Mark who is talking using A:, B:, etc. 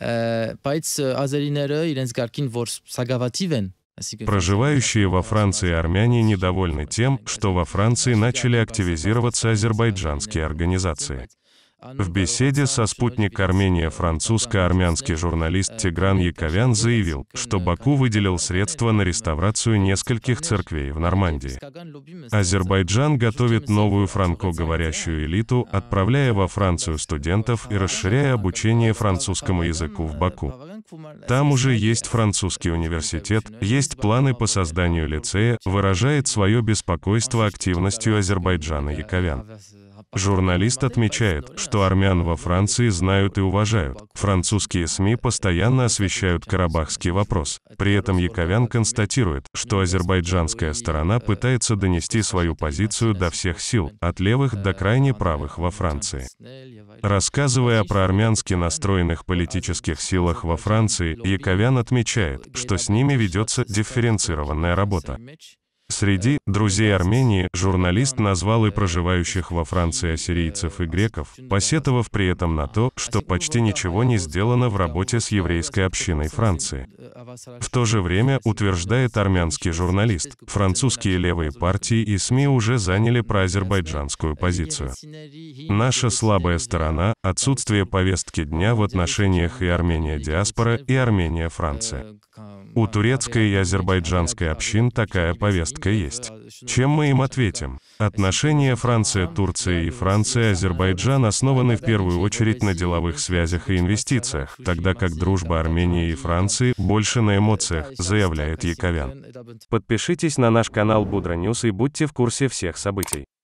A: Э, э, Проживающие во Франции армяне недовольны тем, что во Франции начали активизироваться азербайджанские организации. В беседе со спутник Армения французско-армянский журналист Тигран Яковян заявил, что Баку выделил средства на реставрацию нескольких церквей в Нормандии. Азербайджан готовит новую франко-говорящую элиту, отправляя во Францию студентов и расширяя обучение французскому языку в Баку. Там уже есть французский университет, есть планы по созданию лицея, выражает свое беспокойство активностью Азербайджана Яковян. Журналист отмечает, что армян во Франции знают и уважают. Французские СМИ постоянно освещают карабахский вопрос. При этом Яковян констатирует, что азербайджанская сторона пытается донести свою позицию до всех сил, от левых до крайне правых во Франции. Рассказывая про армянски настроенных политических силах во Франции, Франции, Яковян отмечает, что с ними ведется дифференцированная работа. Среди друзей Армении журналист назвал и проживающих во Франции ассирийцев и греков, посетовав при этом на то, что почти ничего не сделано в работе с еврейской общиной Франции. В то же время, утверждает армянский журналист, французские левые партии и СМИ уже заняли проазербайджанскую позицию. Наша слабая сторона отсутствие повестки дня в отношениях и Армения-диаспора, и Армения-Франция. У турецкой и азербайджанской общин такая повестка есть. Чем мы им ответим? Отношения Франция-Турция и Франция-Азербайджан основаны в первую очередь на деловых связях и инвестициях, тогда как дружба Армении и Франции больше на эмоциях, заявляет Яковян. Подпишитесь на наш канал Будра Ньюс и будьте в курсе всех событий.